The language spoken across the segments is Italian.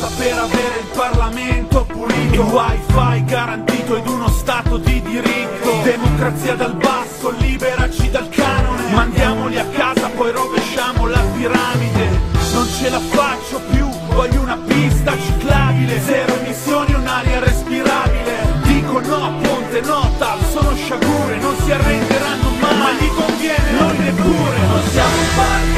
lotta per avere il Parlamento pulito Il wifi garantito ed uno stato di diritto Democrazia dal basso, liberaci dal canone Mandiamoli a casa, poi rovesciamo la piramide Non ce la faccio più, voglio una pista ciclabile Zero emissioni, un'aria respirabile Dico no a Ponte, no TAP, sono sciagure Non si arrenderanno mai, ma gli conviene, noi neppure Non siamo un parte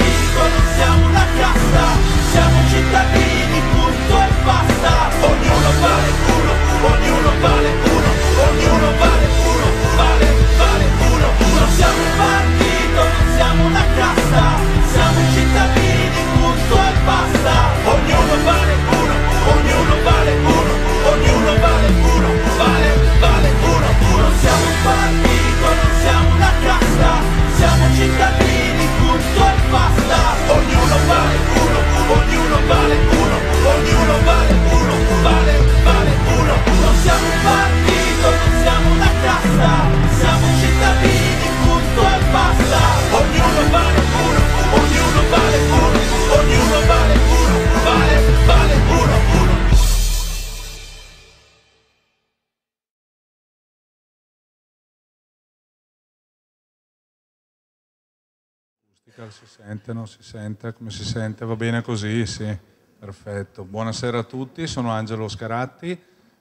Acustica si sente, non si sente, come si sente? Va bene così, sì, perfetto. Buonasera a tutti, sono Angelo Scaratti,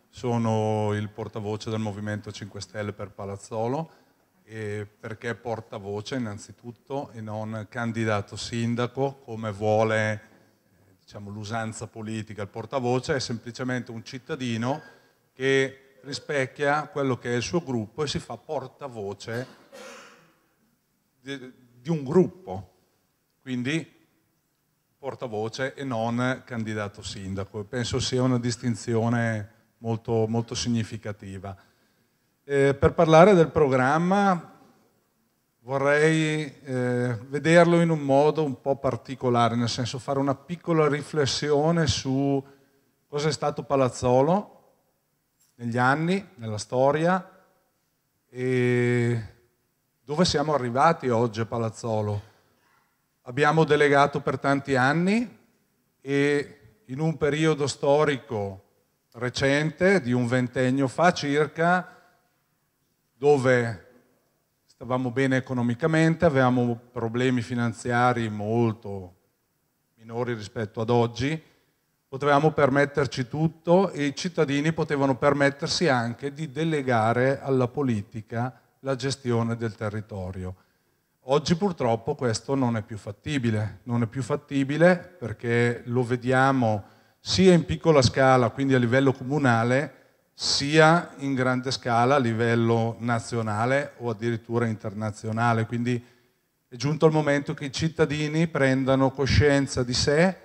sono il portavoce del Movimento 5 Stelle per Palazzolo e perché portavoce innanzitutto e non candidato sindaco come vuole diciamo, l'usanza politica. Il portavoce è semplicemente un cittadino che rispecchia quello che è il suo gruppo e si fa portavoce di un gruppo, quindi portavoce e non candidato sindaco. Penso sia una distinzione molto, molto significativa. Eh, per parlare del programma vorrei eh, vederlo in un modo un po' particolare, nel senso fare una piccola riflessione su cosa è stato Palazzolo negli anni, nella storia e dove siamo arrivati oggi a Palazzolo? Abbiamo delegato per tanti anni e in un periodo storico recente, di un ventennio fa circa, dove stavamo bene economicamente, avevamo problemi finanziari molto minori rispetto ad oggi, potevamo permetterci tutto e i cittadini potevano permettersi anche di delegare alla politica la gestione del territorio. Oggi purtroppo questo non è più fattibile, non è più fattibile perché lo vediamo sia in piccola scala, quindi a livello comunale, sia in grande scala a livello nazionale o addirittura internazionale. Quindi è giunto il momento che i cittadini prendano coscienza di sé,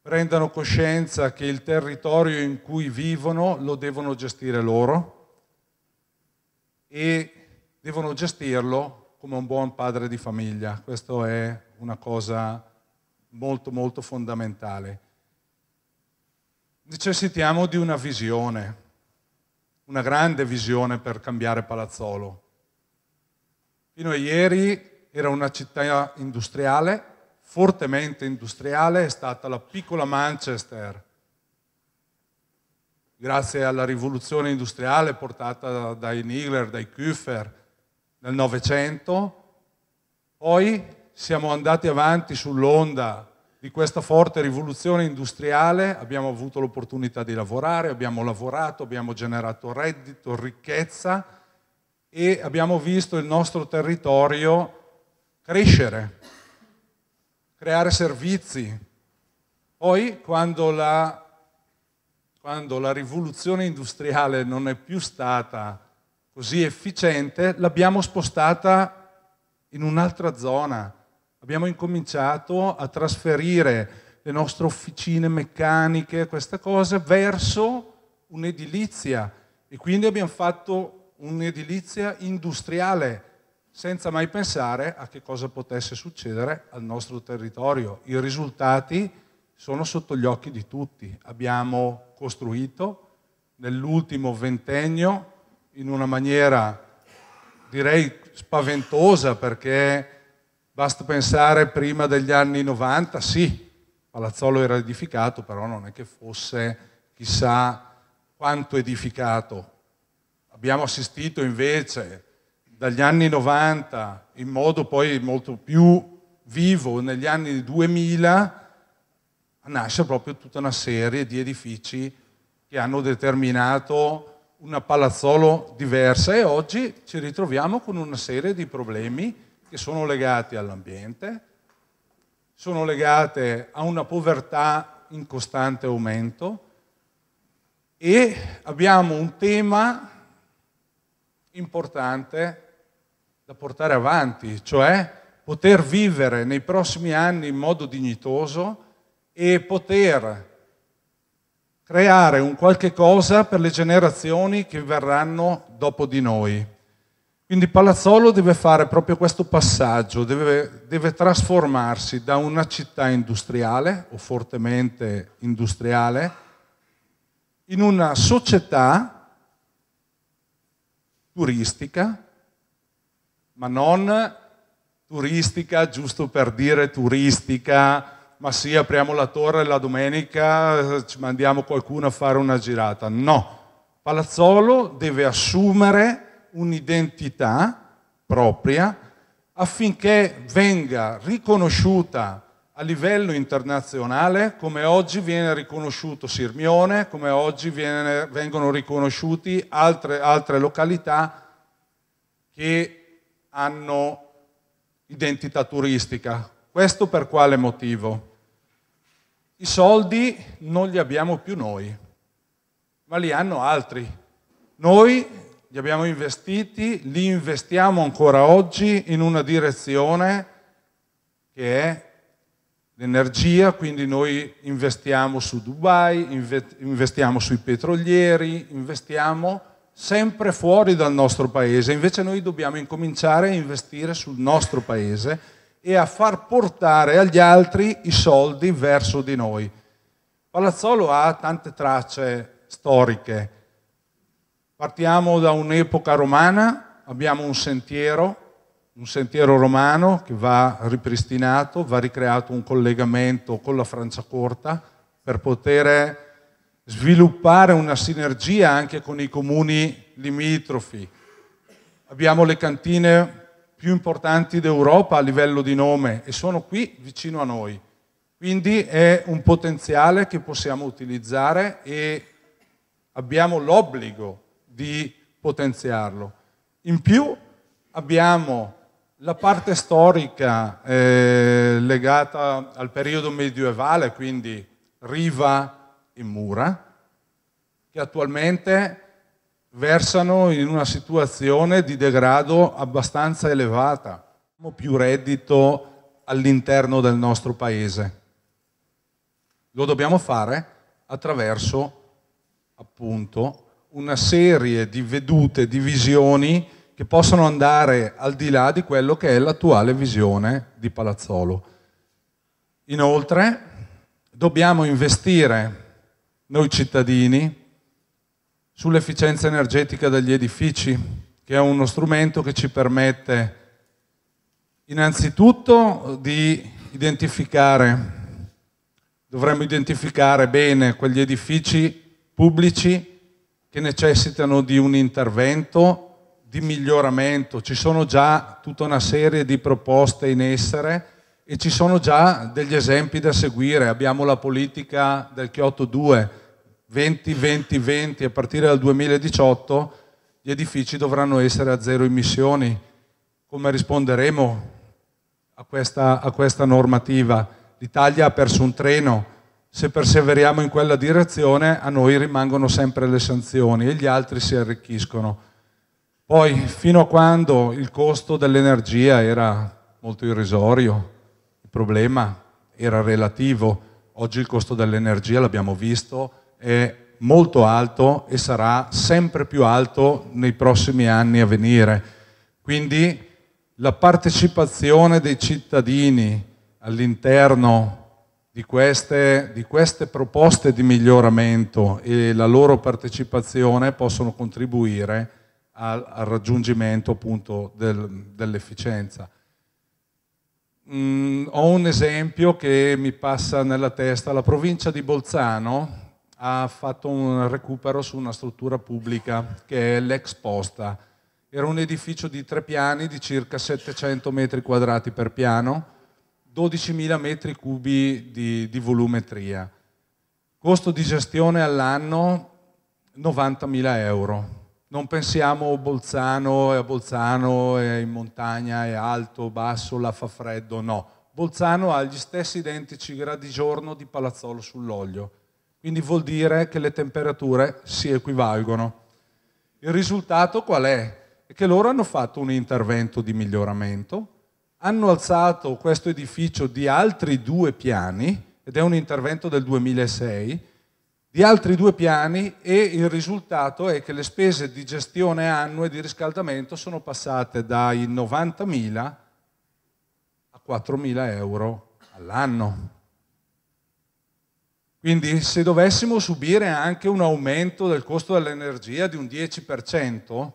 prendano coscienza che il territorio in cui vivono lo devono gestire loro e devono gestirlo come un buon padre di famiglia. Questo è una cosa molto molto fondamentale. Necessitiamo di una visione, una grande visione per cambiare Palazzolo. Fino a ieri era una città industriale, fortemente industriale, è stata la piccola Manchester. Grazie alla rivoluzione industriale portata dai Nigler, dai Küffer, nel Novecento, poi siamo andati avanti sull'onda di questa forte rivoluzione industriale, abbiamo avuto l'opportunità di lavorare, abbiamo lavorato, abbiamo generato reddito, ricchezza e abbiamo visto il nostro territorio crescere, creare servizi. Poi quando la, quando la rivoluzione industriale non è più stata così efficiente, l'abbiamo spostata in un'altra zona. Abbiamo incominciato a trasferire le nostre officine meccaniche, questa cosa, verso un'edilizia e quindi abbiamo fatto un'edilizia industriale senza mai pensare a che cosa potesse succedere al nostro territorio. I risultati sono sotto gli occhi di tutti. Abbiamo costruito nell'ultimo ventennio in una maniera direi spaventosa perché basta pensare prima degli anni 90, sì, Palazzolo era edificato, però non è che fosse chissà quanto edificato. Abbiamo assistito invece dagli anni 90 in modo poi molto più vivo negli anni 2000 nasce proprio tutta una serie di edifici che hanno determinato una palazzolo diversa e oggi ci ritroviamo con una serie di problemi che sono legati all'ambiente, sono legati a una povertà in costante aumento e abbiamo un tema importante da portare avanti, cioè poter vivere nei prossimi anni in modo dignitoso e poter creare un qualche cosa per le generazioni che verranno dopo di noi. Quindi Palazzolo deve fare proprio questo passaggio, deve, deve trasformarsi da una città industriale o fortemente industriale in una società turistica, ma non turistica giusto per dire turistica, ma sì, apriamo la torre la domenica, ci mandiamo qualcuno a fare una girata. No, Palazzolo deve assumere un'identità propria affinché venga riconosciuta a livello internazionale, come oggi viene riconosciuto Sirmione, come oggi viene, vengono riconosciuti altre, altre località che hanno identità turistica. Questo per quale motivo? I soldi non li abbiamo più noi, ma li hanno altri. Noi li abbiamo investiti, li investiamo ancora oggi in una direzione che è l'energia, quindi noi investiamo su Dubai, investiamo sui petrolieri, investiamo sempre fuori dal nostro paese, invece noi dobbiamo incominciare a investire sul nostro paese e a far portare agli altri i soldi verso di noi. Palazzolo ha tante tracce storiche. Partiamo da un'epoca romana, abbiamo un sentiero, un sentiero romano che va ripristinato, va ricreato un collegamento con la Francia Corta per poter sviluppare una sinergia anche con i comuni limitrofi. Abbiamo le cantine più importanti d'Europa a livello di nome e sono qui vicino a noi. Quindi è un potenziale che possiamo utilizzare e abbiamo l'obbligo di potenziarlo. In più abbiamo la parte storica eh, legata al periodo medievale, quindi riva e mura, che attualmente versano in una situazione di degrado abbastanza elevata, diciamo più reddito all'interno del nostro paese. Lo dobbiamo fare attraverso appunto una serie di vedute, di visioni che possono andare al di là di quello che è l'attuale visione di Palazzolo. Inoltre dobbiamo investire noi cittadini sull'efficienza energetica degli edifici, che è uno strumento che ci permette innanzitutto di identificare, dovremmo identificare bene quegli edifici pubblici che necessitano di un intervento di miglioramento, ci sono già tutta una serie di proposte in essere e ci sono già degli esempi da seguire, abbiamo la politica del Kyoto 2, 2020 20 20 a partire dal 2018 gli edifici dovranno essere a zero emissioni. Come risponderemo a questa, a questa normativa? L'Italia ha perso un treno. Se perseveriamo in quella direzione a noi rimangono sempre le sanzioni e gli altri si arricchiscono. Poi, fino a quando il costo dell'energia era molto irrisorio, il problema era relativo. Oggi il costo dell'energia, l'abbiamo visto, è molto alto e sarà sempre più alto nei prossimi anni a venire. Quindi la partecipazione dei cittadini all'interno di queste, di queste, proposte di miglioramento e la loro partecipazione possono contribuire al, al raggiungimento appunto del, dell'efficienza. Mm, ho un esempio che mi passa nella testa, la provincia di Bolzano ha fatto un recupero su una struttura pubblica che è l'ex posta. Era un edificio di tre piani di circa 700 metri quadrati per piano, 12.000 metri cubi di, di volumetria. Costo di gestione all'anno 90.000 euro. Non pensiamo a Bolzano, a Bolzano è in montagna, è alto, basso, là fa freddo, no. Bolzano ha gli stessi identici gradi giorno di Palazzolo sull'Olio quindi vuol dire che le temperature si equivalgono. Il risultato qual è? È che loro hanno fatto un intervento di miglioramento, hanno alzato questo edificio di altri due piani, ed è un intervento del 2006, di altri due piani e il risultato è che le spese di gestione annue di riscaldamento sono passate dai 90.000 a 4.000 euro all'anno. Quindi se dovessimo subire anche un aumento del costo dell'energia di un 10%,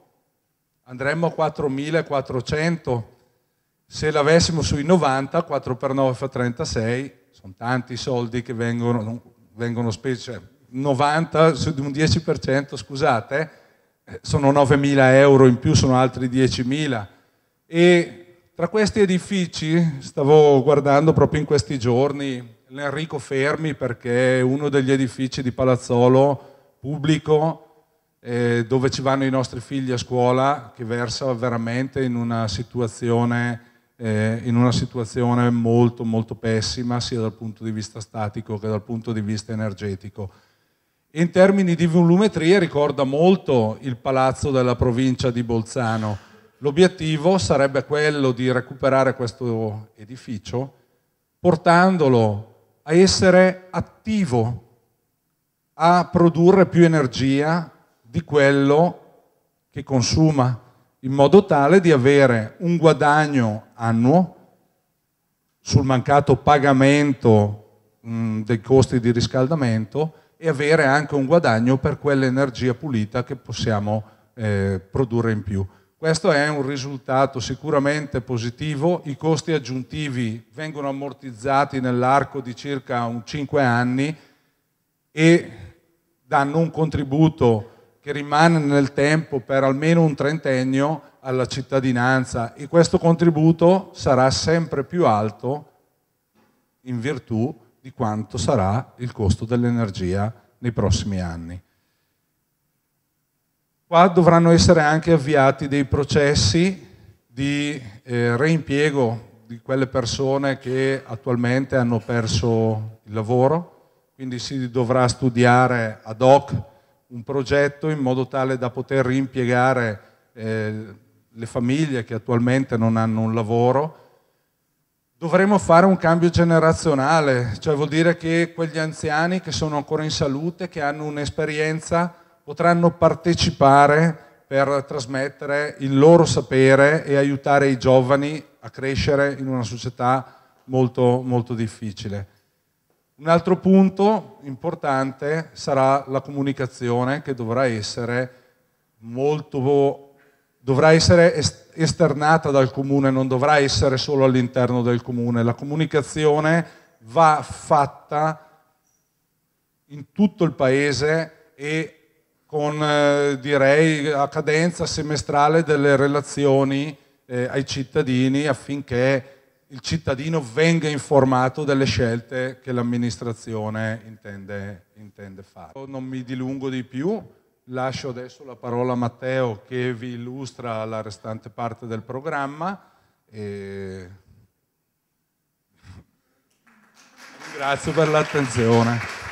andremmo a 4.400, se l'avessimo sui 90, 4 per 9 fa 36, sono tanti soldi che vengono, vengono spesi, cioè 90 su un 10%, scusate, eh, sono 9.000 euro in più, sono altri 10.000. E tra questi edifici, stavo guardando proprio in questi giorni l'Enrico Fermi perché è uno degli edifici di Palazzolo pubblico eh, dove ci vanno i nostri figli a scuola che versa veramente in una situazione, eh, in una situazione molto molto pessima sia dal punto di vista statico che dal punto di vista energetico. In termini di volumetria ricorda molto il palazzo della provincia di Bolzano. L'obiettivo sarebbe quello di recuperare questo edificio portandolo a essere attivo, a produrre più energia di quello che consuma, in modo tale di avere un guadagno annuo sul mancato pagamento mh, mm, dei costi di riscaldamento e avere anche un guadagno per quell'energia pulita che possiamo eh, produrre in più. Questo è un risultato sicuramente positivo, i costi aggiuntivi vengono ammortizzati nell'arco di circa un 5 anni e danno un contributo che rimane nel tempo per almeno un trentennio alla cittadinanza e questo contributo sarà sempre più alto in virtù di quanto sarà il costo dell'energia nei prossimi anni. Qua dovranno essere anche avviati dei processi di eh, reimpiego di quelle persone che attualmente hanno perso il lavoro, quindi si dovrà studiare ad hoc un progetto in modo tale da poter reimpiegare eh, le famiglie che attualmente non hanno un lavoro. Dovremo fare un cambio generazionale, cioè vuol dire che quegli anziani che sono ancora in salute, che hanno un'esperienza potranno partecipare per trasmettere il loro sapere e aiutare i giovani a crescere in una società molto, molto difficile. Un altro punto importante sarà la comunicazione che dovrà essere, molto, dovrà essere esternata dal comune, non dovrà essere solo all'interno del comune. La comunicazione va fatta in tutto il paese e con eh, direi a cadenza semestrale delle relazioni eh, ai cittadini affinché il cittadino venga informato delle scelte che l'amministrazione intende, intende fare. Non mi dilungo di più, lascio adesso la parola a Matteo che vi illustra la restante parte del programma. E... Grazie per l'attenzione.